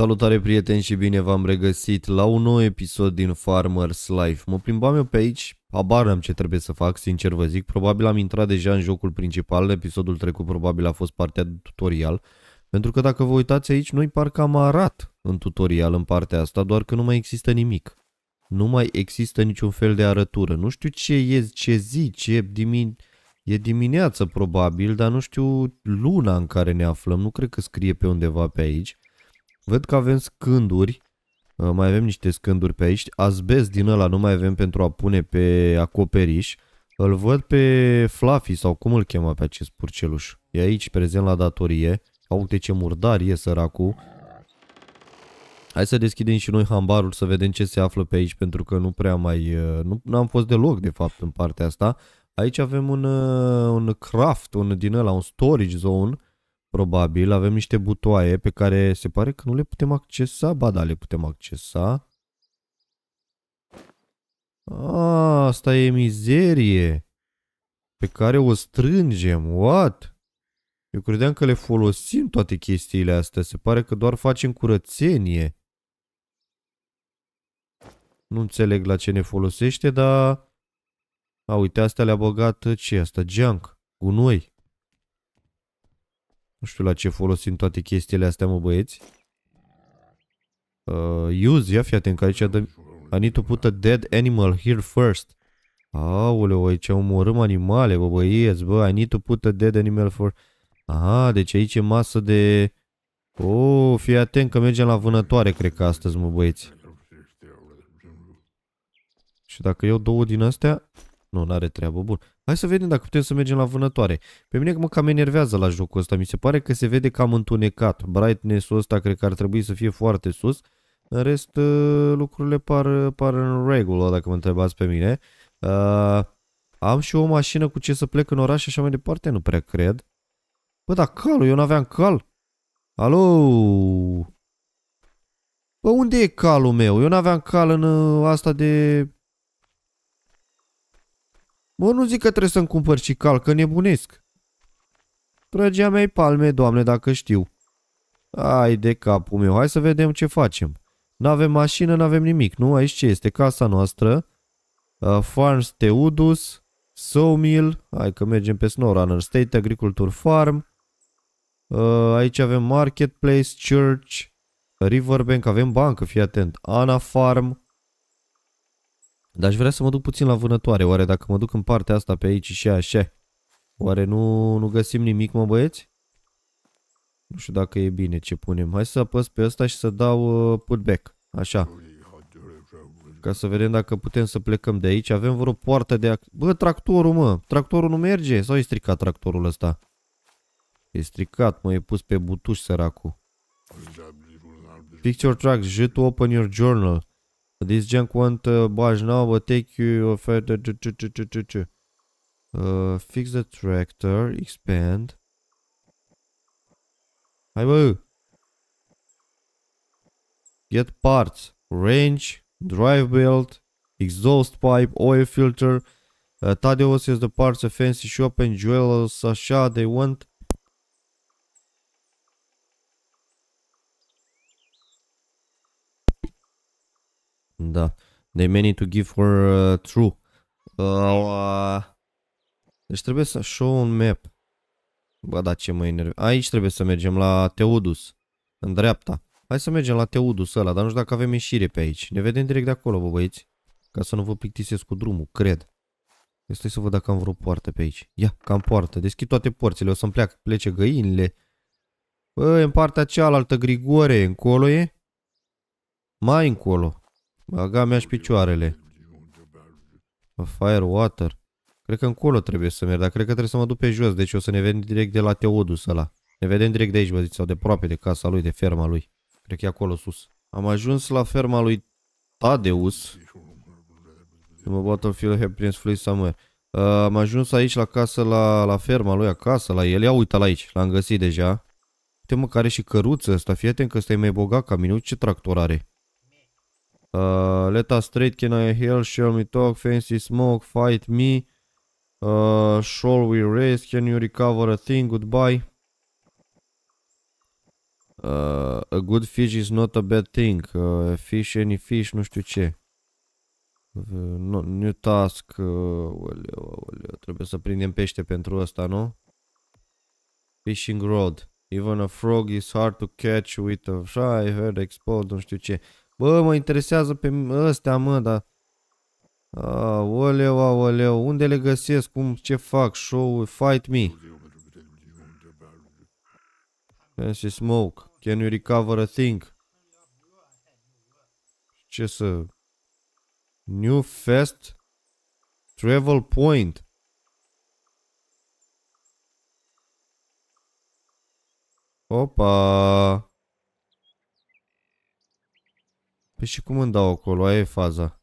Salutare prieteni și bine v-am regăsit la un nou episod din Farmer's Life. Mă plimbam eu pe aici, habar am ce trebuie să fac, sincer vă zic. Probabil am intrat deja în jocul principal, episodul trecut probabil a fost partea de tutorial. Pentru că dacă vă uitați aici, noi parcă am arat în tutorial în partea asta, doar că nu mai există nimic. Nu mai există niciun fel de arătură. Nu știu ce e, ce zi, ce e dimin... E dimineață probabil, dar nu știu luna în care ne aflăm, nu cred că scrie pe undeva pe aici. Văd că avem scânduri. Uh, mai avem niște scânduri pe aici. Azbest din ăla nu mai avem pentru a pune pe acoperiș. Îl văd pe Fluffy sau cum îl chema pe acest purceluș. E aici, prezent la datorie. Au Aute ce murdar e săracul. Hai să deschidem și noi hambarul să vedem ce se află pe aici pentru că nu prea mai... Uh, nu am fost deloc de fapt în partea asta. Aici avem un, uh, un craft, un din ăla, un storage zone probabil, avem niște butoaie pe care se pare că nu le putem accesa. Ba da, le putem accesa. A, ah, asta e mizerie. Pe care o strângem. What? Eu credeam că le folosim toate chestiile astea. Se pare că doar facem curățenie. Nu înțeleg la ce ne folosește, dar... A, uite, astea le-a băgat ce asta? Junk. Gunoi. Nu știu la ce folosim toate chestiile astea, mă, băieți. Uh, use, ia fi atent, că aici dă... I need to put a dead animal here first. Aoleu, aici omorâm animale, bă, băieți, bă. I need to put a dead animal for... Aha, deci aici e masă de... Oh, fii atent că mergem la vânătoare, cred că astăzi, mă, băieți. Și dacă eu două din astea... Nu, n-are treabă, bun. Hai să vedem dacă putem să mergem la vânătoare. Pe mine mă cam enervează la jocul ăsta. Mi se pare că se vede cam întunecat. Brightness-ul ăsta cred că ar trebui să fie foarte sus. În rest, ă, lucrurile par, par în regulă, dacă mă întrebați pe mine. Uh, am și o mașină cu ce să plec în oraș și așa mai departe, nu prea cred. Bă, dar calul, eu n-aveam cal. Alo? Bă, unde e calul meu? Eu n-aveam cal în ă, asta de Bă, nu zic că trebuie să-mi cumpăr și cal, că nebunesc. Trăgea mei palme, doamne, dacă știu. Ai de capul meu, hai să vedem ce facem. N-avem mașină, n-avem nimic, nu? Aici ce este? Casa noastră. Uh, Farms Teudus. Sawmill. Hai că mergem pe SnowRunner. State Agriculture Farm. Uh, aici avem Marketplace, Church, Riverbank, avem bancă, fii atent. Ana Farm. Dar aș vrea să mă duc puțin la vânătoare. Oare dacă mă duc în partea asta pe aici și așa, oare nu, nu găsim nimic, mă băieți? Nu știu dacă e bine ce punem. Hai să apăs pe ăsta și să dau uh, putback. Așa. Ca să vedem dacă putem să plecăm de aici. Avem vreo poartă de... Bă, tractorul, mă! Tractorul nu merge? Sau e stricat tractorul ăsta? E stricat, mă, e pus pe butuș săracul. Picture tracks. J open your journal. This junk won't uh, now, but take you uh, further. Uh, fix the tractor, expand. I will get parts, range, drive belt, exhaust pipe, oil filter. Uh, Tadeo says the parts a fancy shop and jewelers uh, Sasha. They want Da. They many to give her uh, true. Uh, uh. Deci trebuie să show un map. Bă, da, ce mă enerve. Aici trebuie să mergem la Teodus. În dreapta. Hai să mergem la Teodus ăla, dar nu știu dacă avem ieșire pe aici. Ne vedem direct de acolo, bă, băieți. Ca să nu vă plictisesc cu drumul, cred. Este stai să văd dacă am vreo poartă pe aici. Ia, cam poartă. Deschid toate porțile, o să-mi pleacă, plece găinile. Bă, în partea cealaltă, Grigore, încolo e? Mai încolo. Baga mea și picioarele. A fire, water. Cred că încolo trebuie să merg, dar cred că trebuie să mă duc pe jos. Deci o să ne vedem direct de la Teodus ăla. Ne vedem direct de aici, vă zic, sau de aproape de casa lui, de ferma lui. Cred că e acolo sus. Am ajuns la ferma lui Tadeus. Mă Battlefield have prins Flee somewhere. Uh, am ajuns aici la casă, la, la ferma lui, acasă, la el. Ia uita la aici, l-am găsit deja. Uite mă, care și căruță asta, fii atent că ăsta e mai bogat ca mine, ce tractor are. Uh, let us trade, can I help, shall we talk, fancy smoke, fight me, uh, shall we race, can you recover a thing, goodbye. Uh, a good fish is not a bad thing, uh, fish any fish, nu știu ce. Uh, no, new task, uh, oleu, oleu, trebuie să prindem pește pentru asta, nu? Fishing rod. Even a frog is hard to catch with a... Așa, I heard explode, nu știu ce. Bă, mă interesează pe ăstea, mă, dar... Aoleu, aoleu, unde le găsesc, cum, ce fac, show, fight me. Fancy smoke, can you recover a thing? Ce să... New fast travel point. Opa! Păi și cum îmi dau acolo? Aia e faza.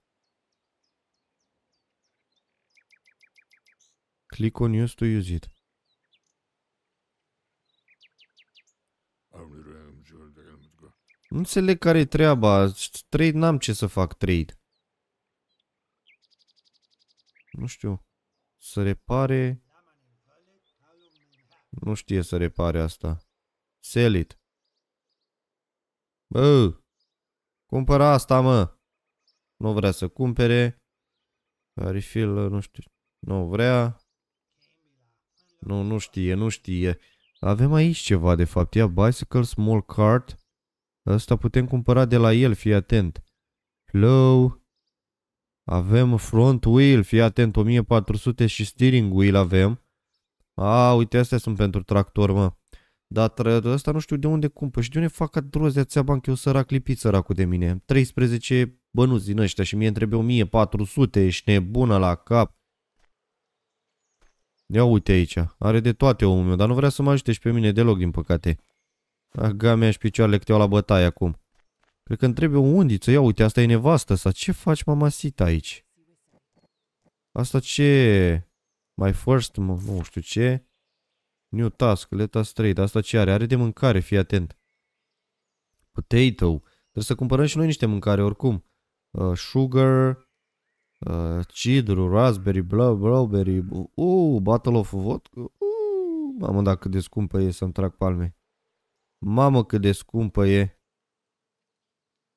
Click on use to use it. Nu înțeleg care e treaba. Trade n-am ce să fac trade. Nu știu. Să repare... Nu știe să repare asta. Sell it. Bă! Cumpăra asta, mă! Nu vrea să cumpere. Refill, nu știu. Nu vrea. Nu, nu știe, nu știe. Avem aici ceva, de fapt. Ia bicycle, small cart. Asta putem cumpăra de la el, fii atent. Flow. Avem front wheel, fii atent, 1400 și steering wheel avem. A, uite, astea sunt pentru tractor, mă. Dar trăiatul ăsta nu știu de unde cumpă și de unde fac droz de ația bancă, că eu sărac lipit săracul de mine. 13 bănuți din ăștia și mie întrebe 1400, ești nebună la cap. Ia uite aici, are de toate omul meu, dar nu vrea să mă ajute și pe mine deloc, din păcate. Aga ah, mea și picioarele că la bătaie acum. Cred că îmi trebuie o undiță, ia uite, asta e nevastă sa. Ce faci, mamasita, aici? Asta ce? My first, nu știu ce. New task, let us trade. Asta ce are? Are de mâncare, fii atent. Potato. Trebuie să cumpărăm și noi niște mâncare, oricum. Uh, sugar, uh, cidru, raspberry, blueberry. Uh, battle of vodka. Uh, mamă, dacă cât de scumpă e să-mi trag palme. Mamă, cât de scumpă e.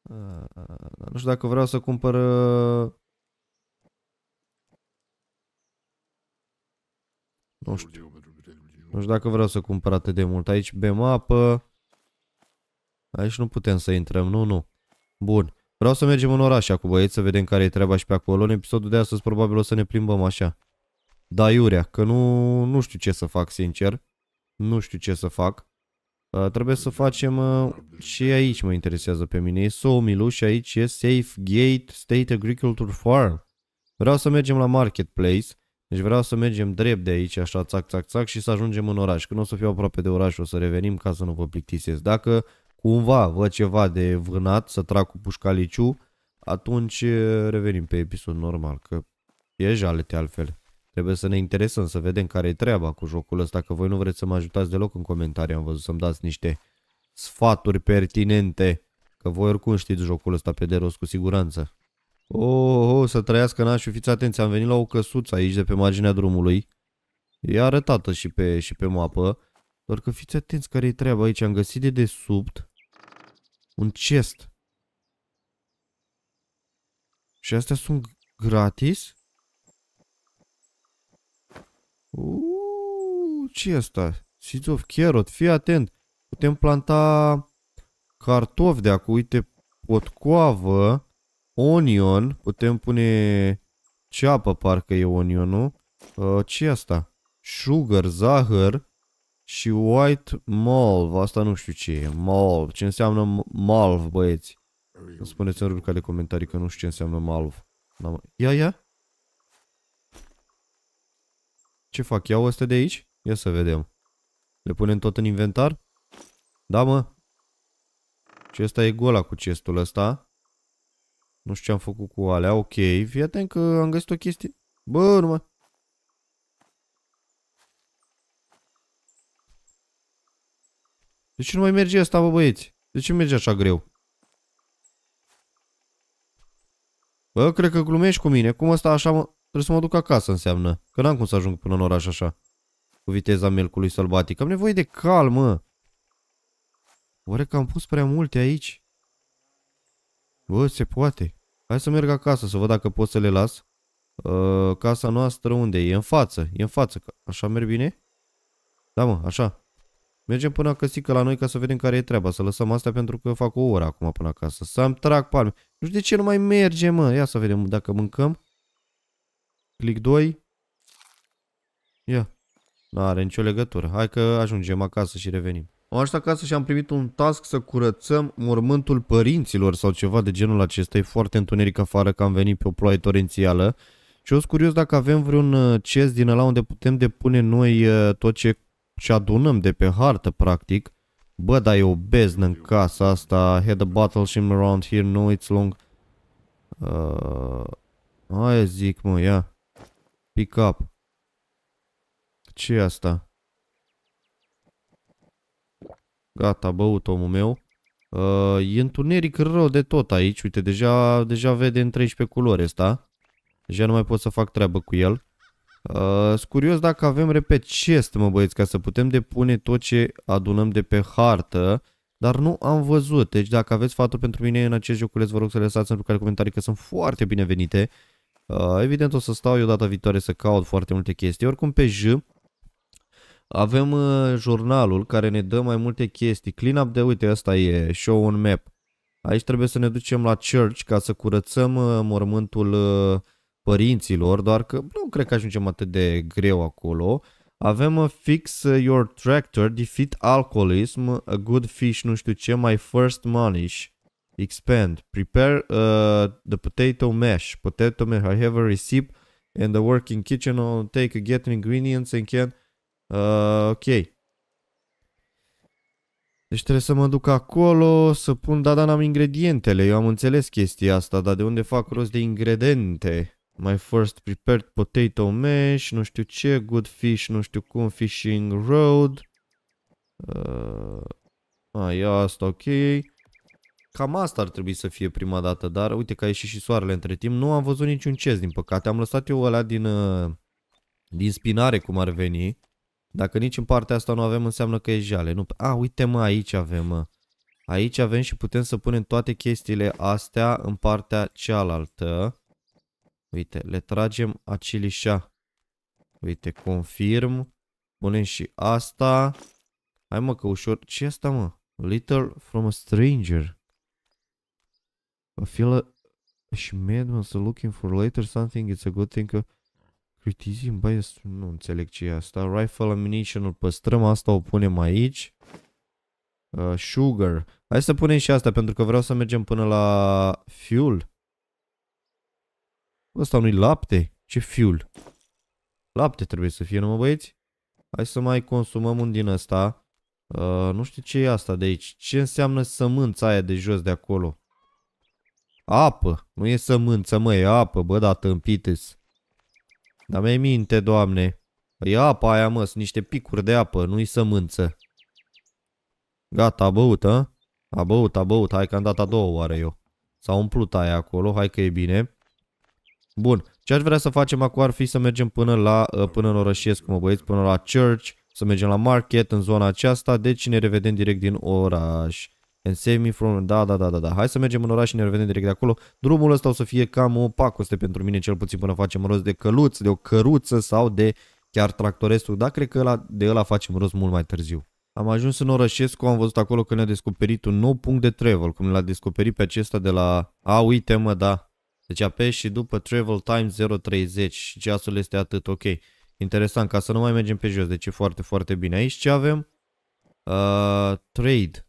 Uh, nu știu dacă vreau să cumpăr... Uh, nu știu. Nu știu dacă vreau să cumpăr atât de mult. Aici bem apă. Aici nu putem să intrăm, nu, nu. Bun. Vreau să mergem în oraș acum băieți, să vedem care e treaba și pe acolo. În episodul de astăzi probabil o să ne plimbăm așa. Da, Iurea, că nu, nu știu ce să fac, sincer. Nu știu ce să fac. Uh, trebuie să facem uh, și aici mă interesează pe mine. E Somilu și aici e Safe Gate State Agriculture Farm. Vreau să mergem la Marketplace deci vreau să mergem drept de aici, așa, țac, țac, țac și să ajungem în oraș. Când o să fiu aproape de oraș, o să revenim ca să nu vă plictisesc. Dacă cumva vă ceva de vânat, să trag cu pușcaliciu, atunci revenim pe episod normal, că e jalete altfel. Trebuie să ne interesăm, să vedem care e treaba cu jocul ăsta, că voi nu vreți să mă ajutați deloc în comentarii, am văzut să-mi dați niște sfaturi pertinente, că voi oricum știți jocul ăsta pe de rost cu siguranță. Oh, oh, să trăiască nașul, fiți atenți, am venit la o căsuță aici de pe marginea drumului. E arătată și pe, și pe mapă. Doar că fiți atenți care e treaba aici. Am găsit de desubt un chest. Și astea sunt gratis? Uuuu, ce e asta? Seeds of carrot, fii atent. Putem planta cartofi de acu, uite, potcoavă. Onion. Putem pune ceapă, parcă e onionul. Uh, ce e asta? Sugar, zahăr și white malv. Asta nu știu ce e. Malv. Ce înseamnă malv, băieți? spuneți în rubrica de comentarii că nu știu ce înseamnă malv. Ia, ia. Ce fac? Iau astea de aici? Ia să vedem. Le punem tot în inventar? Da, mă. Și ăsta e gola cu chestul ăsta. Nu știu ce am făcut cu alea. Ok, fii atent că am găsit o chestie. Bă, nu mă. De ce nu mai merge asta, bă, băieți? De ce merge așa greu? Bă, cred că glumești cu mine. Cum asta așa mă... Trebuie să mă duc acasă, înseamnă. Că n-am cum să ajung până în oraș așa. Cu viteza melcului sălbatic. Am nevoie de calmă. Oare că am pus prea multe aici? Bă, se poate. Hai să merg acasă să văd dacă pot să le las. Uh, casa noastră unde e? În față, e în față. Așa merg bine? Da, mă, așa. Mergem până că la noi ca să vedem care e treaba. Să lăsăm astea pentru că fac o oră acum până acasă. Să-mi trag palme. Nu știu de ce nu mai merge, mă. Ia să vedem dacă mâncăm. Click 2. Ia. N-are nicio legătură. Hai că ajungem acasă și revenim. Am ajuns acasă și am primit un task să curățăm mormântul părinților sau ceva de genul acesta. E foarte întuneric afară că am venit pe o ploaie torențială. Și eu sunt curios dacă avem vreun uh, chest din ăla unde putem depune noi uh, tot ce, ce adunăm de pe hartă, practic. Bă, dar e o beznă în casa asta. Head a shim around here, no, it's long. Uh, aia zic, mă, ia. Pick up. ce e asta? Gata, băut omul meu. Uh, e întuneric rău de tot aici. Uite, deja, deja vede în 13 culori ăsta. Deja nu mai pot să fac treabă cu el. Uh, curios dacă avem, repet, chest, mă băieți, ca să putem depune tot ce adunăm de pe hartă. Dar nu am văzut. Deci dacă aveți fatul pentru mine în acest joculeț, vă rog să le lăsați în care comentarii că sunt foarte binevenite. Uh, evident o să stau eu data viitoare să caut foarte multe chestii. Oricum pe J avem uh, jurnalul care ne dă mai multe chestii. Cleanup de, uite, ăsta e show on map. Aici trebuie să ne ducem la church ca să curățăm uh, mormântul uh, părinților, doar că nu cred că ajungem atât de greu acolo. Avem fix your tractor, defeat alcoholism, a good fish, nu știu ce, my first manish. Expand. Prepare uh, the potato mash. Potato mash. I have a receipt in the working kitchen. I'll take a get ingredients and can Uh, ok. Deci trebuie să mă duc acolo, să pun... Da, da, n-am ingredientele. Eu am înțeles chestia asta, dar de unde fac rost de ingrediente? My first prepared potato mash, nu știu ce, good fish, nu știu cum, fishing road. Uh, a, ia asta, ok. Cam asta ar trebui să fie prima dată, dar uite că a ieșit și soarele între timp. Nu am văzut niciun cez, din păcate. Am lăsat eu ăla din, uh, din spinare, cum ar veni. Dacă nici în partea asta nu avem, înseamnă că e jale. Nu, a, uite mă, aici avem, mă. Aici avem și putem să punem toate chestiile astea în partea cealaltă. Uite, le tragem acilișa. Uite, confirm. Punem și asta. Hai mă, că ușor. ce asta, mă? Little from a stranger. I feel a... Și madman, so looking for later something, it's a good thing. Critizim, băi, nu înțeleg ce e asta. Rifle ammunition îl păstrăm, asta o punem aici. Uh, sugar. Hai să punem și asta, pentru că vreau să mergem până la fuel. asta nu-i lapte? Ce fuel? Lapte trebuie să fie, nu mă băieți? Hai să mai consumăm un din ăsta. Uh, nu știu ce e asta de aici. Ce înseamnă sămânța aia de jos de acolo? Apă. Nu e sămânță, mă, e apă, bă, da, -s. Dar mi-ai minte, doamne. E apa aia, mă, sunt niște picuri de apă, nu-i sămânță. Gata, a băut, a? A băut, a băut, hai că am dat a doua oară eu. S-a umplut aia acolo, hai că e bine. Bun, ce aș vrea să facem acum ar fi să mergem până la, ă, până în orășiesc, mă băieți, până la church, să mergem la market în zona aceasta, deci ne revedem direct din oraș. And save me from... Da, da, da, da, da. Hai să mergem în oraș și ne revedem direct de acolo. Drumul ăsta o să fie cam o pacoste pentru mine, cel puțin până facem rost de căluț, de o căruță sau de chiar tractorestul. Da, cred că ăla, de ăla facem rost mult mai târziu. Am ajuns în Orășescu, am văzut acolo că ne-a descoperit un nou punct de travel, cum l-a descoperit pe acesta de la... A, uite mă, da. Deci apeși și după travel time 0.30 și ceasul este atât, ok. Interesant, ca să nu mai mergem pe jos, deci e foarte, foarte bine. Aici ce avem? Uh, trade.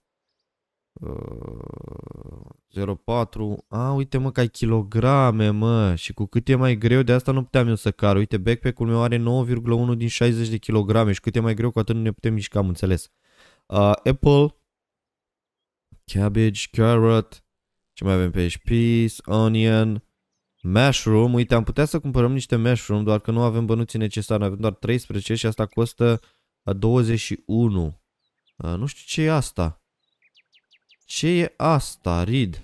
Uh, 04. A, uite mă că ai kilograme, mă. Și cu cât e mai greu, de asta nu puteam eu să car. Uite, backpack-ul meu are 9,1 din 60 de kilograme și cât e mai greu, cu atât nu ne putem mișca, am înțeles. Uh, Apple, cabbage, carrot, ce mai avem pe aici? Peas, onion, mushroom. Uite, am putea să cumpărăm niște mushroom, doar că nu avem bănuții necesare. avem doar 13 și asta costă 21. Uh, nu știu ce e asta. Ce e asta, Reed?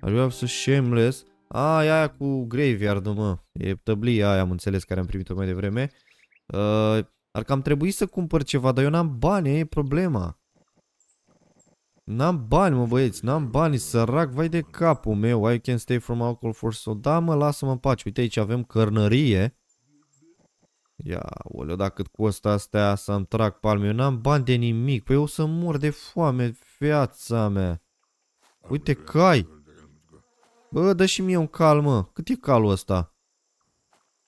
Ar vrea să shameless. A, e aia cu graveyard mă. E tăblia aia, am înțeles, care am primit-o mai devreme. Uh, ar cam trebuit să cumpăr ceva, dar eu n-am bani, e problema. N-am bani, mă băieți, n-am bani, sărac, vai de capul meu. I can stay from alcohol for so da, mă, lasă-mă în pace. Uite aici avem cărnărie. Ia, oleo, dacă cât costă astea să-mi trag palme, eu n-am bani de nimic. Păi eu o să mor de foame, Viața mea. Uite, cai. Bă, dă și mie un cal, mă. Cât e calul ăsta?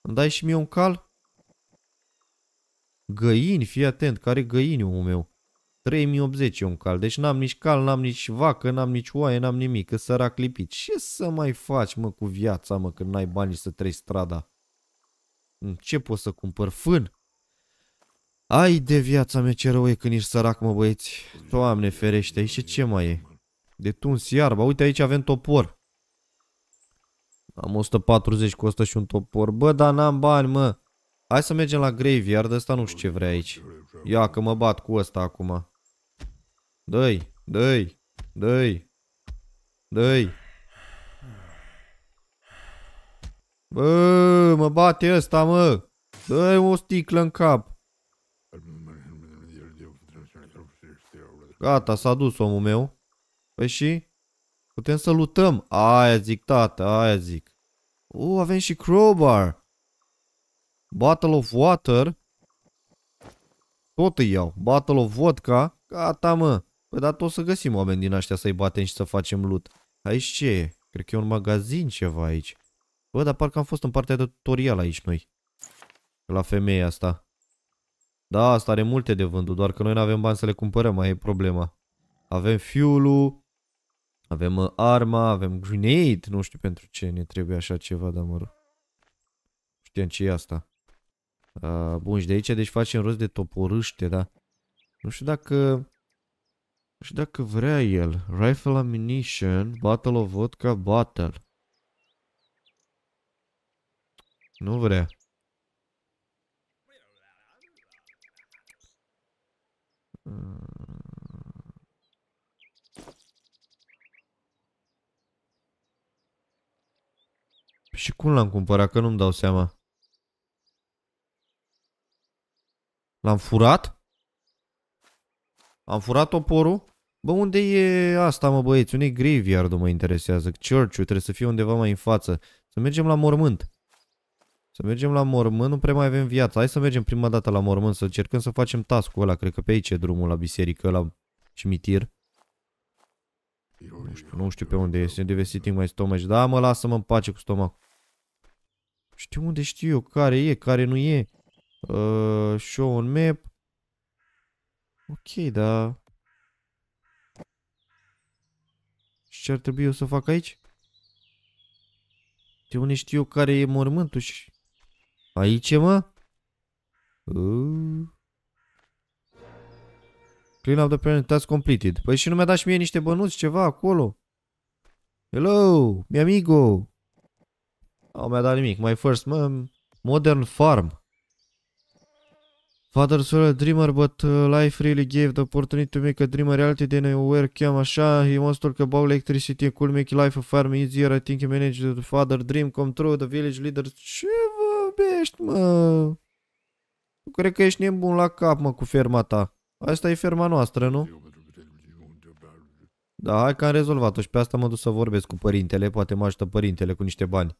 Îmi dai și mie un cal? Găini, fii atent, care găini, omul meu? 3080 e un cal, deci n-am nici cal, n-am nici vacă, n-am nici oaie, n-am nimic, că sărac lipit. Ce să mai faci, mă, cu viața, mă, când n-ai bani să treci strada? Ce poți să cumpăr? Fân? Ai de viața mea ce rău e când ești sărac, mă băieți. Doamne ferește, și ce mai e? De tuns iarba. Uite aici avem topor. Am 140 costă și un topor. Bă, dar n-am bani, mă. Hai să mergem la graveyard, ăsta nu știu ce vrea aici. Ia că mă bat cu ăsta acum. Dăi, dăi, dăi, dăi. Bă, mă bate ăsta, mă. Dă-i o sticlă în cap. Gata, s-a dus omul meu. Păi și? Putem să lutăm. Aia zic, tată, aia zic. U, avem și crowbar. Battle of Water. Tot îi iau. Battle of Vodka. Gata, mă. Păi dar tot să găsim oameni din astea să-i batem și să facem loot. Aici ce e? Cred că e un magazin ceva aici. Bă, dar parcă am fost în partea de tutorial aici noi. La femeia asta. Da, asta are multe de vândut, doar că noi nu avem bani să le cumpărăm, mai e problema. Avem fuel avem uh, arma, avem grenade, nu știu pentru ce ne trebuie așa ceva, dar mă rog. Știam ce e asta. Uh, bun, și de aici deci facem rost de toporâște, da? Nu știu dacă... Nu știu dacă vrea el. Rifle ammunition, battle of vodka, battle. Nu vrea. Hmm. Și cum l-am cumpărat? Că nu-mi dau seama. L-am furat? Am furat oporul? Bă, unde e asta, mă, băieți? unde e graveyard mă interesează? church trebuie să fie undeva mai în față. Să mergem la mormânt. Să mergem la mormânt, nu prea mai avem viață. Hai să mergem prima dată la mormânt, să încercăm să facem task-ul ăla. Cred că pe aici e drumul la biserică, la cimitir. Nu știu, nu știu pe unde e. Sunt devesiting mai stomach. Da, mă, lasă-mă în pace cu stomacul. Știu unde știu eu, care e, care nu e. Uh, show on map. Ok, da. Și ce ar trebui eu să fac aici? De unde știu eu care e mormântul și Aici, mă? Clean up the parent task completed. Păi și nu mi-a dat și mie niște bănuți, ceva acolo. Hello, mi amigo. Nu mi-a dat nimic. My first, mă, Modern Farm. Father soul a dreamer, but uh, life really gave the opportunity to make a dream a reality. Then I wear cam așa. He wants to talk about electricity could make life a farm easier. I think he managed the father dream come true. The village leader. Ce vă? iubești, mă. Eu cred că ești nebun la cap, mă, cu ferma ta. Asta e ferma noastră, nu? Da, hai că am rezolvat-o și pe asta mă duc să vorbesc cu părintele. Poate mă ajută părintele cu niște bani.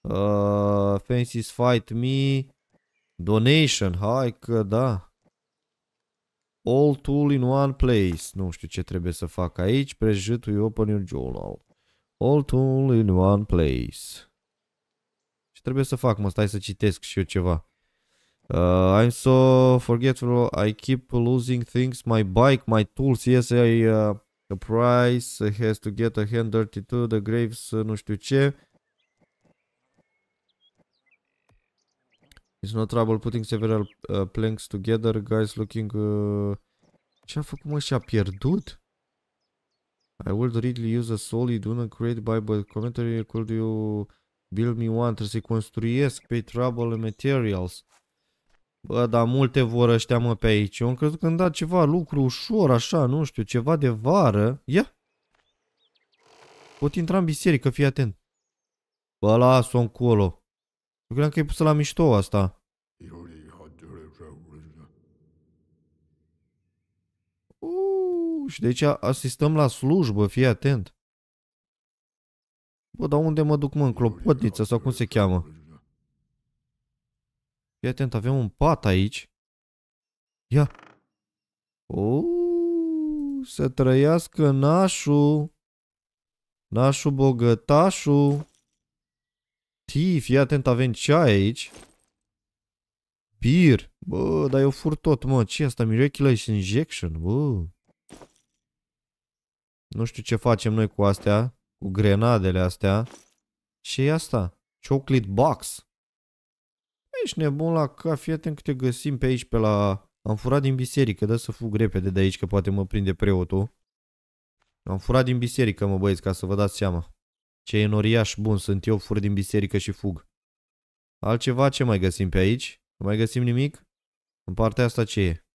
Uh, fences fight me. Donation. Hai că da. All tool in one place. Nu știu ce trebuie să fac aici. Prejitul e open your journal. All tool in one place. Ce trebuie să fac, mă? Stai să citesc și eu ceva. Uh, I'm so forgetful. I keep losing things. My bike, my tools. Yes, I... Uh, the price has to get a hand dirty too. The graves, uh, nu știu ce. It's no trouble putting several uh, planks together. Guys looking... Uh... Ce-a făcut, mă? Și-a pierdut? I would really use a solid una created by but commentary could you Build me one, trebuie să-i construiesc. pe trouble materials. Bă, dar multe vor ăștia, mă, pe aici. Eu am crezut că îmi dat ceva lucru ușor, așa, nu știu, ceva de vară. Ia! Pot intra în biserică, fii atent. Bă, las-o încolo. Eu cream că e pusă la mișto asta. Uuu, și de aici asistăm la slujbă, fii atent. Bă, dar unde mă duc, mă, în clopotniță sau cum se cheamă? Fii atent, avem un pat aici. Ia. Uuu, să trăiască nașul. Nașul bogătașul. Ti, fii atent, avem ceai aici. Pir. Bă, dar eu fur tot, mă. ce asta? Miraculous Injection, bă. Nu știu ce facem noi cu astea cu grenadele astea și asta, chocolate box. Ești nebun la ca fieten câte găsim pe aici pe la... Am furat din biserică, dă să fug repede de aici că poate mă prinde preotul. Am furat din biserică, mă băieți, ca să vă dați seama. Ce enoriaș bun sunt eu, fur din biserică și fug. Altceva ce mai găsim pe aici? Nu mai găsim nimic? În partea asta ce e?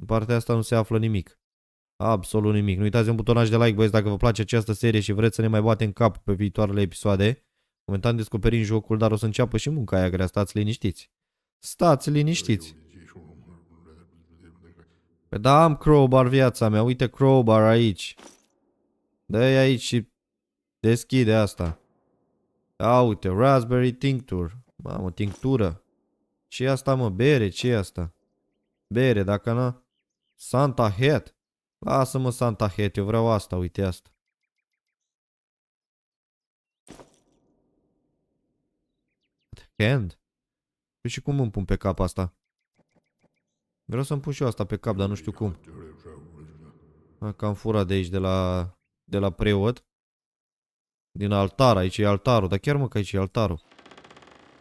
În partea asta nu se află nimic. Absolut nimic. Nu uitați un butonaj de like, băieți, dacă vă place această serie și vreți să ne mai în cap pe viitoarele episoade. Momentan descoperim jocul, dar o să înceapă și munca aia grea. Stați liniștiți. Stați liniștiți. Pe păi da, am crowbar viața mea. Uite crowbar aici. dă aici și deschide asta. A, uite, raspberry tincture. Mamă, tinctură. ce asta, mă? Bere? ce asta? Bere, dacă nu... Santa Hat. Lasă-mă, Santahete, eu vreau asta, uite asta. Hand? Păi și cum îmi pun pe cap asta? Vreau să-mi pun și eu asta pe cap, dar nu știu cum. Că am furat de aici, de la, de la preot. Din altar, aici e altarul, dar chiar mă că aici e altarul.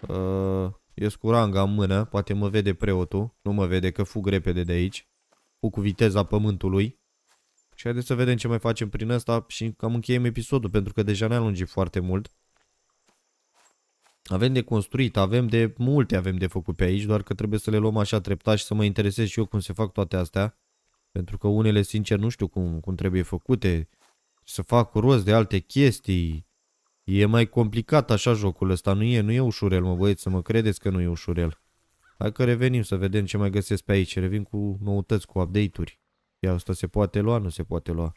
Uh, ies cu ranga în mână, poate mă vede preotul, nu mă vede că fug repede de aici. Fug cu viteza pământului. Și haideți să vedem ce mai facem prin asta și cam încheiem episodul, pentru că deja ne-a lungit foarte mult. Avem de construit, avem de multe avem de făcut pe aici, doar că trebuie să le luăm așa treptat și să mă interesez și eu cum se fac toate astea. Pentru că unele, sincer, nu știu cum, cum trebuie făcute, să fac rost de alte chestii. E mai complicat așa jocul ăsta, nu e, nu e ușurel, mă băieți, să mă credeți că nu e ușurel. Hai că revenim să vedem ce mai găsesc pe aici, revin cu noutăți, cu update-uri. Ia asta se poate lua? Nu se poate lua.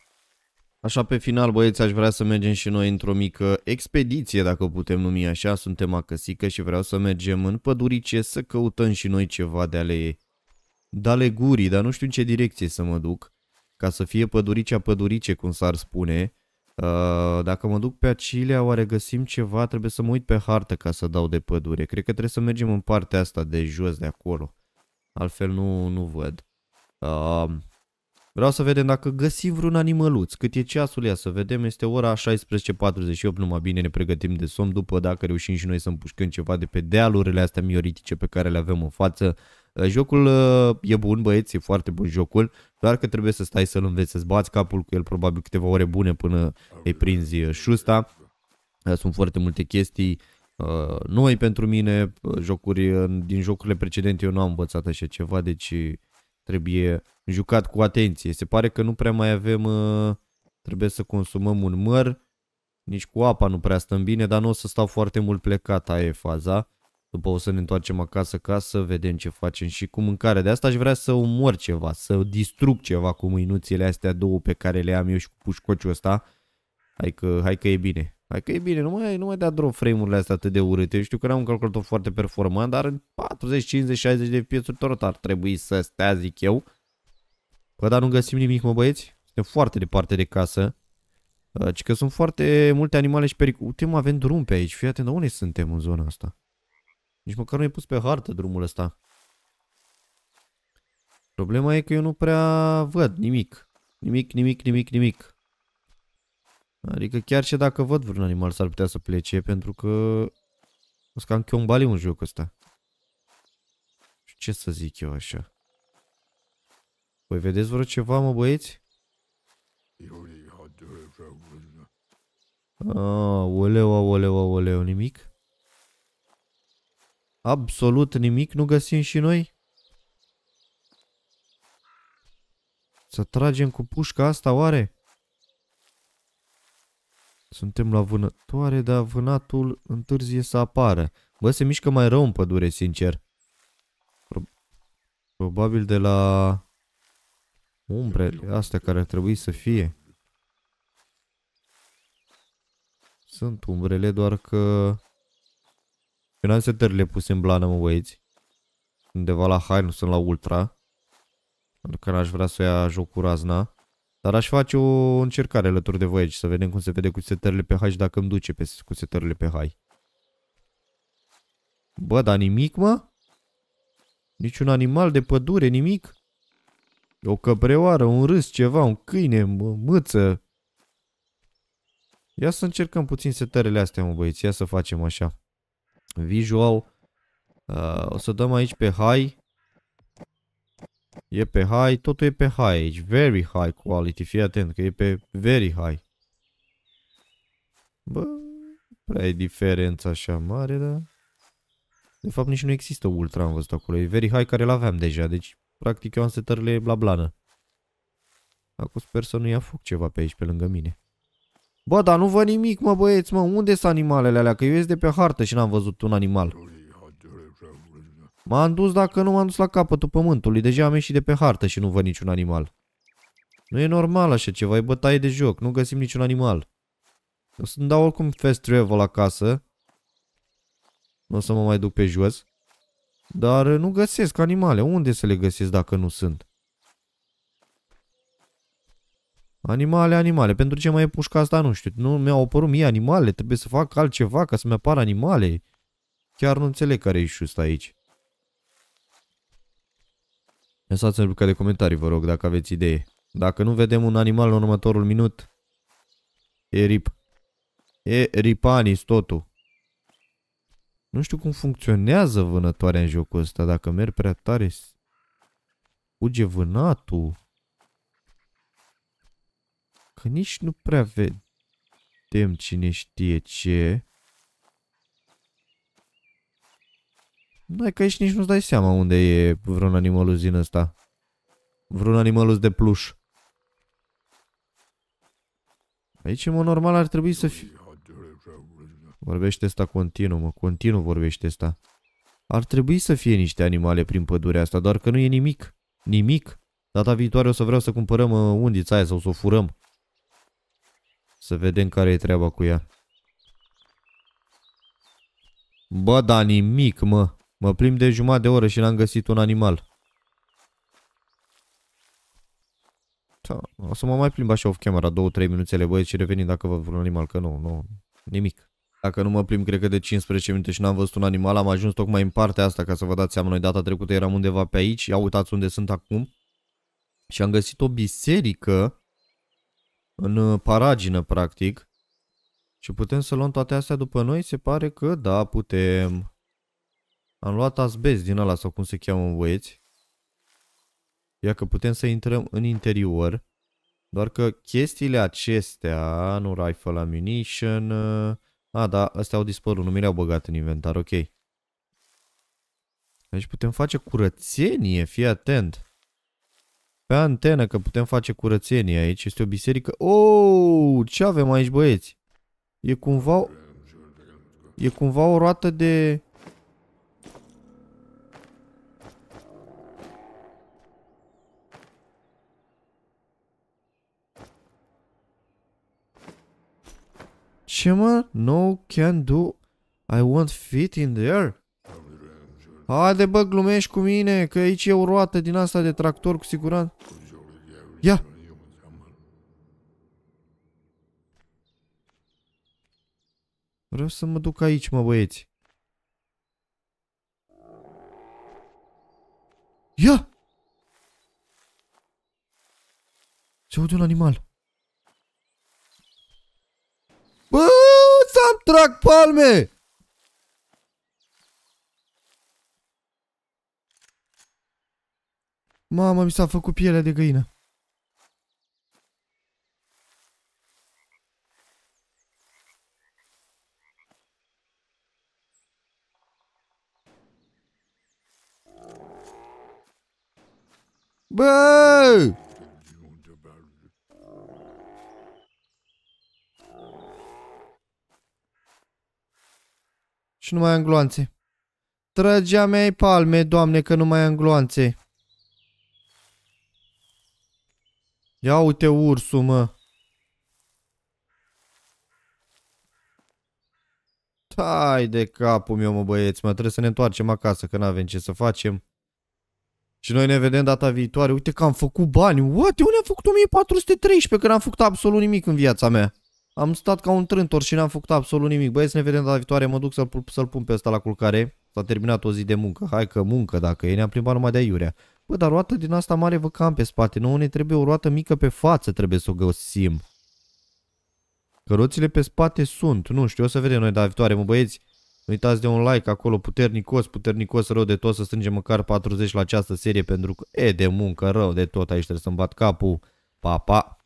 Așa pe final, băieți, aș vrea să mergem și noi într-o mică expediție, dacă putem numi așa. Suntem acăsică și vreau să mergem în pădurice să căutăm și noi ceva de ale, de ale gurii, dar nu știu în ce direcție să mă duc. Ca să fie păduricea pădurice, cum s-ar spune. Uh, dacă mă duc pe Acilea, oare găsim ceva? Trebuie să mă uit pe hartă ca să dau de pădure. Cred că trebuie să mergem în partea asta de jos de acolo. Altfel nu, nu văd. Uh, Vreau să vedem dacă găsim vreun animăluț. Cât e ceasul ea să vedem. Este ora 16.48. Numai bine ne pregătim de somn după dacă reușim și noi să împușcăm ceva de pe dealurile astea mioritice pe care le avem în față. Eh, jocul eh, e bun, băieți, e foarte bun jocul, doar că trebuie să stai să-l înveți, să-ți bați capul cu el probabil câteva ore bune până îi prinzi eh, șusta. Sunt foarte multe chestii noi pentru mine, jocuri, din jocurile precedente eu nu am învățat așa ceva, deci Trebuie jucat cu atenție. Se pare că nu prea mai avem... Uh, trebuie să consumăm un măr. Nici cu apa nu prea stăm bine, dar nu o să stau foarte mult plecat. Aia e faza. După o să ne întoarcem acasă ca să vedem ce facem și cu mâncare. De asta aș vrea să umor ceva, să distrug ceva cu mâinuțele astea două pe care le am eu și cu pușcociul ăsta. Hai că, hai că e bine că adică e bine, nu mai, nu mai da drop frame-urile astea atât de urâte. Eu știu că n-am un calculator foarte performant, dar în 40, 50, 60 de piețuri tot ar trebui să stea, zic eu. Bă, dar nu găsim nimic, mă băieți. Suntem foarte departe de casă. Ă, ci că sunt foarte multe animale și pericol. Uite, mă, avem drum pe aici. Fii atent, unde suntem în zona asta? Nici măcar nu e pus pe hartă drumul ăsta. Problema e că eu nu prea văd nimic. Nimic, nimic, nimic, nimic. Adică chiar și dacă văd vreun animal s-ar putea să plece pentru că o să cam chiombali un joc ăsta. Și ce să zic eu așa? Voi vedeți vreo ceva, mă băieți? Aoleu, aoleu, aoleu, nimic? Absolut nimic nu găsim și noi? Să tragem cu pușca asta oare? Suntem la vânătoare, dar vânatul întârzie să apară. Bă, se mișcă mai rău în pădure, sincer. Probabil de la umbrele astea care ar trebui să fie. Sunt umbrele, doar că... Eu n-am setările puse în blană, mă băieți. Undeva la high, nu sunt la ultra. Pentru că n-aș vrea să ia jocul razna. Dar aș face o încercare alături de voi aici, să vedem cum se vede cu setările pe high, și dacă îmi duce pe, cu setările pe high. Bă, dar nimic, mă? Niciun animal de pădure, nimic? O căpreoară, un râs, ceva, un câine, mâță. Ia să încercăm puțin setările astea, mă băieți. Ia să facem așa. Visual. Uh, o să dăm aici pe high. E pe high, totul e pe high aici. Very high quality, fii atent că e pe very high. Bă, prea e diferența așa mare, dar... De fapt nici nu există ultra, am văzut acolo. E very high care l-aveam deja, deci practic eu am setările la blană. Acum sper să nu ia foc ceva pe aici, pe lângă mine. Bă, dar nu văd nimic, mă băieți, mă. Unde sunt animalele alea? Că eu ies de pe hartă și n-am văzut un animal. M-am dus dacă nu m-am dus la capătul pământului. Deja am ieșit de pe hartă și nu văd niciun animal. Nu e normal așa ceva, e bătaie de joc, nu găsim niciun animal. O să-mi dau oricum fast travel acasă. Nu o să mă mai duc pe jos. Dar nu găsesc animale. Unde să le găsesc dacă nu sunt? Animale, animale. Pentru ce mai e pușca asta? Nu știu. Nu mi-au apărut mie animale. Trebuie să fac altceva ca să-mi apară animale. Chiar nu înțeleg care e șust aici lăsați în rubrica de comentarii, vă rog, dacă aveți idee. Dacă nu vedem un animal în următorul minut, e rip. E ripanis totul. Nu știu cum funcționează vânătoarea în jocul ăsta. Dacă merg prea tare, uge vânatul. Că nici nu prea vedem cine știe ce. Noi că aici nici nu-ți dai seama unde e vreun animalus din ăsta. Vreun animalus de pluș. Aici, mă, normal, ar trebui să fi... Vorbește asta continuu, mă. Continuu vorbește asta. Ar trebui să fie niște animale prin pădurea asta, doar că nu e nimic. Nimic. Data viitoare o să vreau să cumpărăm uh, undița aia sau să o furăm. Să vedem care e treaba cu ea. Bă, da, nimic, mă. Mă plimb de jumătate de oră și n-am găsit un animal. Da, o să mă mai plimb așa off-camera 2-3 minuțele, băieți, și revenim dacă vă vreun animal, că nu, nu, nimic. Dacă nu mă plimb, cred că de 15 minute și n-am văzut un animal, am ajuns tocmai în partea asta, ca să vă dați seama, noi data trecută eram undeva pe aici, ia uitați unde sunt acum, și am găsit o biserică în uh, paragină, practic, și putem să luăm toate astea după noi? Se pare că da, putem. Am luat asbest din ala sau cum se cheamă băieți. Ia că putem să intrăm în interior. Doar că chestiile acestea, nu rifle ammunition... Uh, a, da, astea au dispărut, nu mi le-au băgat în inventar, ok. Aici deci putem face curățenie, fii atent. Pe antenă că putem face curățenie aici, este o biserică. Oh, ce avem aici băieți? E cumva... E cumva o roată de... Ce mă? No can do... I won't fit in there? Haide bă, glumești cu mine, că aici e o roată din asta de tractor cu siguranță. Ia! Vreau să mă duc aici, mă băieți. Ia! Se aude un animal. Bă, să-mi trag palme! Mamă, mi s-a făcut pielea de găină. Bă! și nu mai am gloanțe. Trăgea mea palme, doamne, că nu mai am gloanțe. Ia uite ursul, mă. Tai de capul meu, mă băieți, mă, trebuie să ne întoarcem acasă, că n-avem ce să facem. Și noi ne vedem data viitoare. Uite că am făcut bani. What? eu ne am făcut 1413? Că n-am făcut absolut nimic în viața mea. Am stat ca un trântor și n-am făcut absolut nimic. Băieți, ne vedem data viitoare, mă duc să-l să pun pe ăsta la culcare. S-a terminat o zi de muncă. Hai că muncă, dacă e, ne-am plimbat numai de aiurea. Bă, dar roată din asta mare vă cam pe spate. Nu, ne trebuie o roată mică pe față, trebuie să o găsim. Căroțile pe spate sunt, nu știu, o să vedem noi data viitoare, mă băieți. Nu uitați de un like acolo, puternicos, puternicos, rău de tot, să strângem măcar 40 la această serie, pentru că e de muncă rău de tot, aici trebuie să-mi bat capul. Pa, pa!